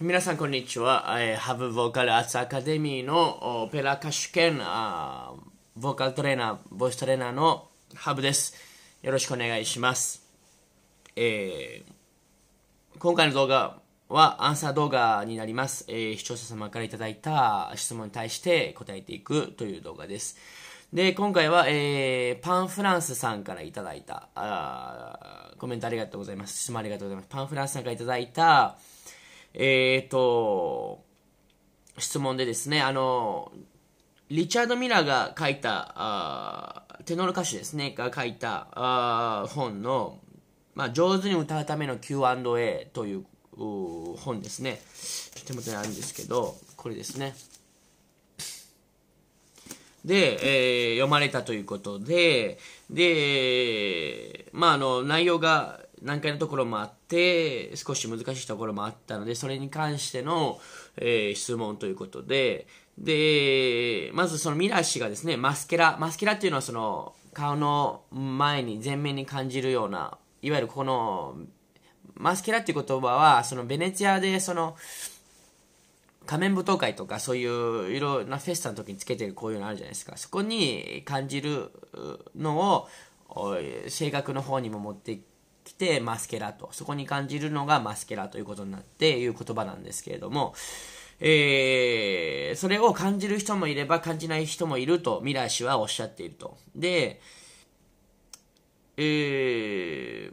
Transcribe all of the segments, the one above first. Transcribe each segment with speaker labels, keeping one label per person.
Speaker 1: 皆さん、こんにちは。えハブボーカルアーツアカデミーのペラ歌手兼あボーカルトレーナー、ボイストレーナーのハブです。よろしくお願いします。えー、今回の動画はアンサー動画になります。えー、視聴者様からいただいた質問に対して答えていくという動画です。で、今回は、えー、パンフランスさんからいただいた、あコメントありがとうございます。質問ありがとうございます。パンフランスさんからいただいた、えっ、ー、と、質問でですね、あの、リチャード・ミラーが書いた、あテノール歌手ですね、が書いたあ本の、まあ、上手に歌うための Q&A という本ですね。手元にあるんですけど、これですね。で、えー、読まれたということで、で、まあ、あの、内容が、難解なところもあって少し難しいところもあったのでそれに関しての、えー、質問ということででまずそのミラー氏がですねマスケラマスケラっていうのはその顔の前に前面に感じるようないわゆるこのマスケラっていう言葉はそのベネチアでその仮面舞踏会とかそういういろんなフェスタの時につけてるこういうのあるじゃないですかそこに感じるのを性格の方にも持っていって来て、マスケラと。そこに感じるのがマスケラということになっていう言葉なんですけれども、えー、それを感じる人もいれば感じない人もいるとミラー氏はおっしゃっていると。で、えー、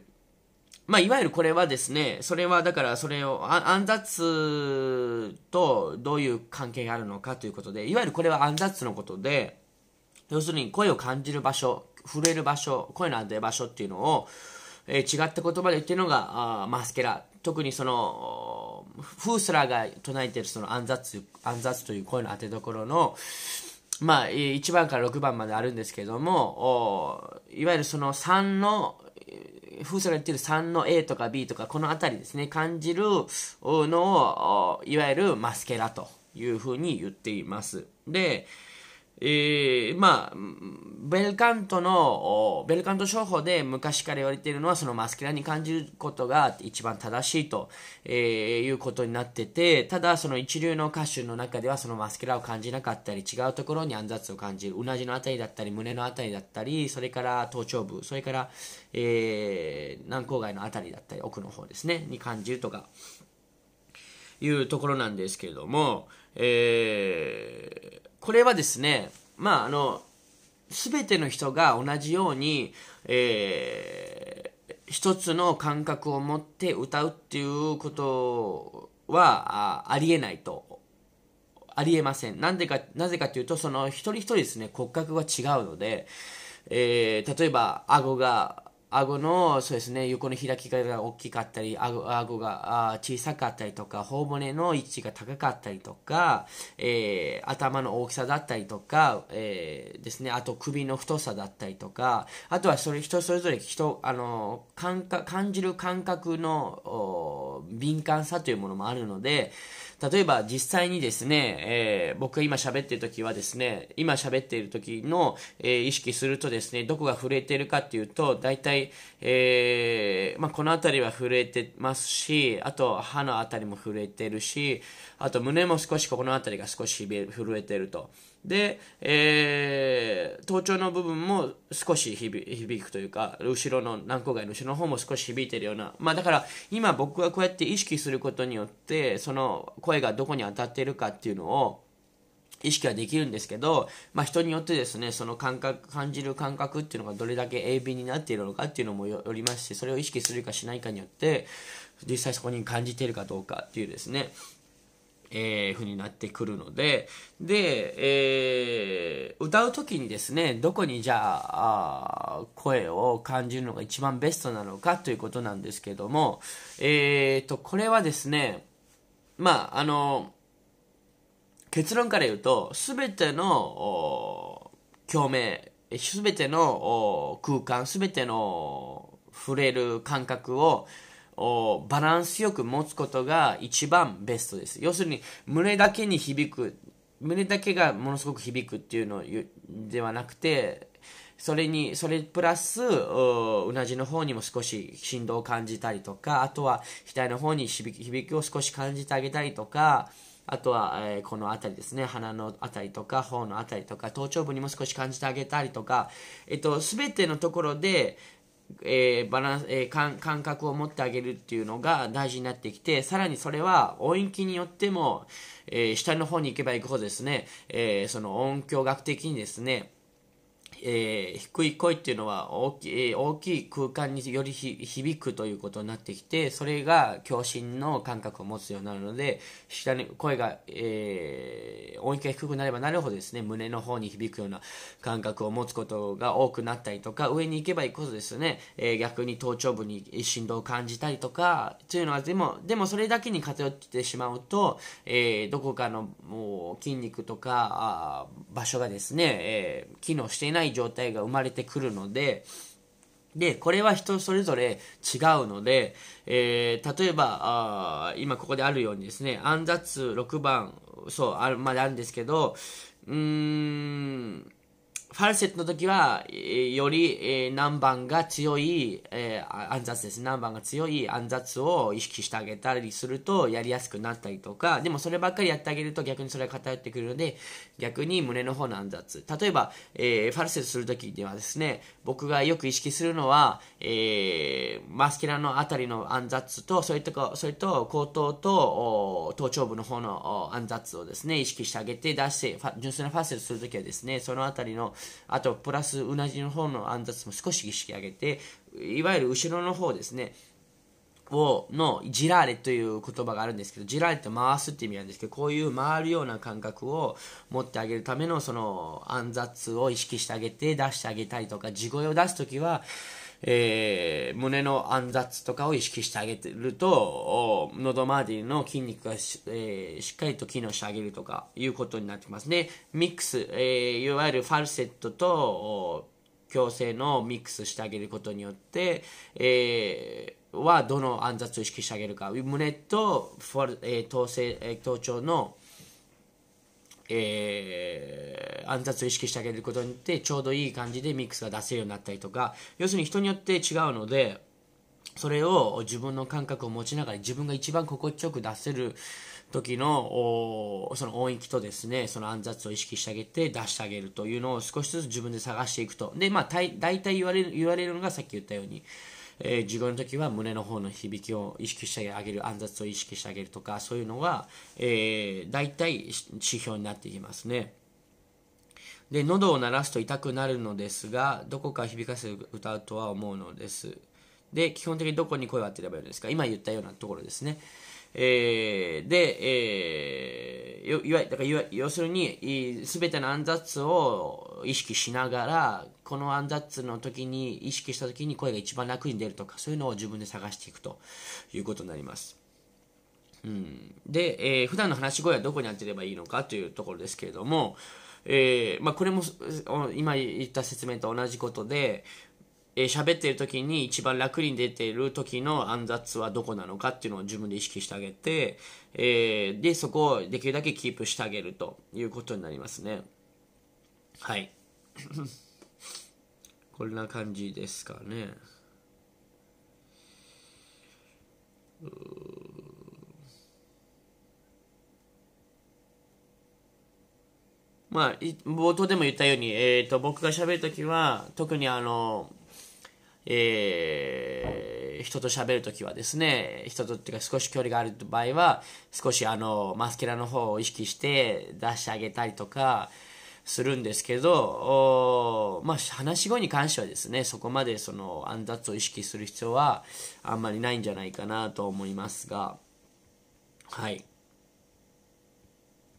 Speaker 1: まあ、いわゆるこれはですね、それはだからそれを、暗雑とどういう関係があるのかということで、いわゆるこれは暗雑のことで、要するに声を感じる場所、触れる場所、声の安定場所っていうのを、えー、違った言葉で言ってるのがあマスケラ特にそのフースラーが唱えてるその暗殺暗殺という声の当てどころのまあ、1番から6番まであるんですけどもいわゆるその3のスラが言ってる3の A とか B とかこの辺りですね感じるのをいわゆるマスケラというふうに言っていますでえー、まあ、ベルカントの、ベルカント商法で昔から言われているのは、そのマスキュラに感じることが一番正しいと、えー、いうことになってて、ただその一流の歌手の中ではそのマスキュラを感じなかったり、違うところに暗殺を感じる。うなじのあたりだったり、胸のあたりだったり、それから頭頂部、それから、えー、南郊外のあたりだったり、奥の方ですね、に感じるとか、いうところなんですけれども、えー、これはですね、まあ、あの、全ての人が同じように、えー、一つの感覚を持って歌うっていうことはあありえないと。ありえません。なんでか、なぜかというと、その一人一人ですね、骨格が違うので、えー、例えば、顎が顎のそうですね横の開き方が大きかったり顎顎が小さかったりとか頬骨の位置が高かったりとか、えー、頭の大きさだったりとか、えー、ですねあと首の太さだったりとかあとはそれ人それぞれ人あの感感じる感覚の敏感さというものもあるので例えば実際にですね、えー、僕が今喋っている時はですね今喋っている時の、え意識するとですねどこが震えているかっていうと大体い、えー、まあ、この辺りは震えてますし、あと歯の辺りも震えてるし、あと胸も少しここの辺りが少し震えてると。で、えー、頭頂の部分も少し響くというか、後ろの、軟骨外の後ろの方も少し響いてるような。まあだから今僕がこうやって意識することによって、その声がどこに当たってるかっていうのを、意識はできるんですけど、まあ、人によってですねその感覚感じる感覚っていうのがどれだけ鋭敏になっているのかっていうのもよりますしそれを意識するかしないかによって実際そこに感じているかどうかっていうですねえー、風になってくるので、で、えー、歌う時にですね、どこにじゃあ声を感じるのが一番ベストなのかということなんですけども、えーと、これはですね、まあ、あの、結論から言うと、すべての、共鳴、すべての空間、すべての触れる感覚を、バランスよく持つことが一番ベストです。要するに、胸だけに響く、胸だけがものすごく響くっていうのではなくて、それに、それプラス、うなじの方にも少し振動を感じたりとか、あとは額の方に響き響きを少し感じてあげたりとか、あとは、えー、この辺りですね鼻の辺りとか頬の辺りとか頭頂部にも少し感じてあげたりとか、えっと、全てのところで、えー、バランス、えー、感覚を持ってあげるっていうのが大事になってきてさらにそれは音域によっても、えー、下の方に行けば行くほどですね、えその音響学的にですねえー、低い声っていうのは大き,、えー、大きい空間により響くということになってきてそれが共振の感覚を持つようになるので下に声が、えー、音域が低くなればなるほどですね胸の方に響くような感覚を持つことが多くなったりとか上に行けば行くほどですね、えー、逆に頭頂部に振動を感じたりとかというのはでもでもそれだけに偏ってしまうと、えー、どこかのもう筋肉とかあ場所がですね、えー、機能していないない状態が生まれてくるので、で、これは人それぞれ違うので、えー、例えばあ、今ここであるようにですね、暗雑6番、そう、あるまであるんですけど、うーん、ファルセットの時は、より、えー、何番が強い、えー、暗殺ですね。何番が強い暗殺を意識してあげたりすると、やりやすくなったりとか、でもそればっかりやってあげると逆にそれが偏ってくるので、逆に胸の方の暗殺。例えば、えー、ファルセットする時ではですね、僕がよく意識するのは、えー、マスキラのあたりの暗殺と、それと、それと、後頭と、頭頂部の方の暗殺をですね、意識してあげて出して、純粋なファルセットする時はですね、そのあたりの、あとプラスうなじの方の暗殺も少し意識上げていわゆる後ろの方ですねをのジラーレという言葉があるんですけどジラーレって回すって意味なんですけどこういう回るような感覚を持ってあげるためのその暗殺を意識してあげて出してあげたりとか地声を出す時はえー、胸の暗雑とかを意識してあげてると、喉周りの筋肉がしえー、えしっかりと機能してあげるとかいうことになってますね。ミックス、えー、いわゆるファルセットと矯正のミックスしてあげることによって、えー、はどの暗雑を意識してあげるか胸と、え頭性頭頂のえー、暗殺を意識してあげることによってちょうどいい感じでミックスが出せるようになったりとか要するに人によって違うのでそれを自分の感覚を持ちながら自分が一番心地よく出せる時のその音域とですねその暗殺を意識してあげて出してあげるというのを少しずつ自分で探していくとでまあ大体言われる言われるのがさっき言ったようにえー、授業の時は胸の方の響きを意識してあげる、暗殺を意識してあげるとか、そういうのが、えー、大体指標になってきますね。で、喉を鳴らすと痛くなるのですが、どこか響かせて歌うとは思うのです。で、基本的にどこに声を当てればいいんですか今言ったようなところですね。えー、で、えー、いわだから要するに、すべてのアンザッツを意識しながら、このアンザッツの時に、意識した時に声が一番楽に出るとか、そういうのを自分で探していくということになります。うん、で、えー、普段の話し声はどこに当てればいいのかというところですけれども、えーまあ、これも今言った説明と同じことで、えー、喋ってる時に一番楽に出てる時の暗雑はどこなのかっていうのを自分で意識してあげて、えー、で、そこをできるだけキープしてあげるということになりますね。はい。こんな感じですかね。まあ、冒頭でも言ったように、えーと、と僕が喋るときは特にあのえー、人と喋るときはですね、人とっていうか少し距離がある場合は、少しあの、マスケラの方を意識して出してあげたりとか、するんですけど、まあ、話し声に関してはですね、そこまでその、暗殺を意識する必要はあんまりないんじゃないかなと思いますが、はい。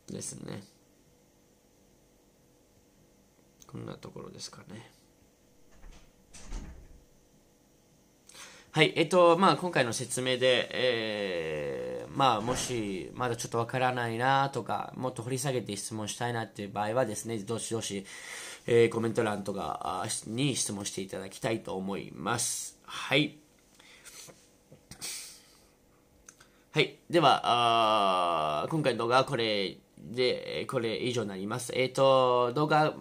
Speaker 1: ですね。こんなところですかね。はい、えっと、まあ、今回の説明で、えー、まあ、もし、まだちょっとわからないなとか、もっと掘り下げて質問したいなっていう場合はですね、どしどし、えー、コメント欄とかに質問していただきたいと思います。はい。はい。では、あ今回の動画はこれで、これ以上になります。えっ、ー、と、動画、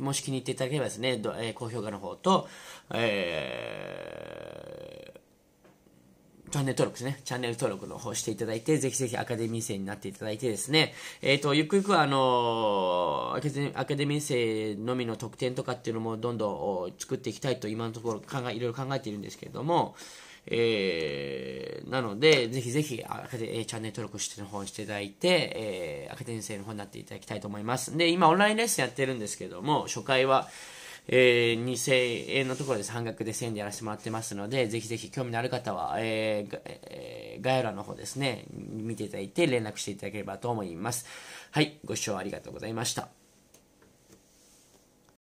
Speaker 1: もし気に入っていただければですね、えー、高評価の方と、えー、チャンネル登録ですね。チャンネル登録の方していただいて、ぜひぜひアカデミー生になっていただいてですね、えっ、ー、と、ゆくゆくはあのー、アカデミー生のみの特典とかっていうのもどんどん作っていきたいと今のところ考え、いろいろ考えているんですけれども、えー、なので、ぜひぜひアカデ、チャンネル登録しての方していただいて、えー、アカデミー生の方になっていただきたいと思います。で、今オンラインレッスンやってるんですけども、初回は、えー、2000円のところです。半額で1000円でやらせてもらってますので、ぜひぜひ興味のある方は、えーえー、概要欄の方ですね、見ていただいて連絡していただければと思います。はい、ご視聴ありがとうございました。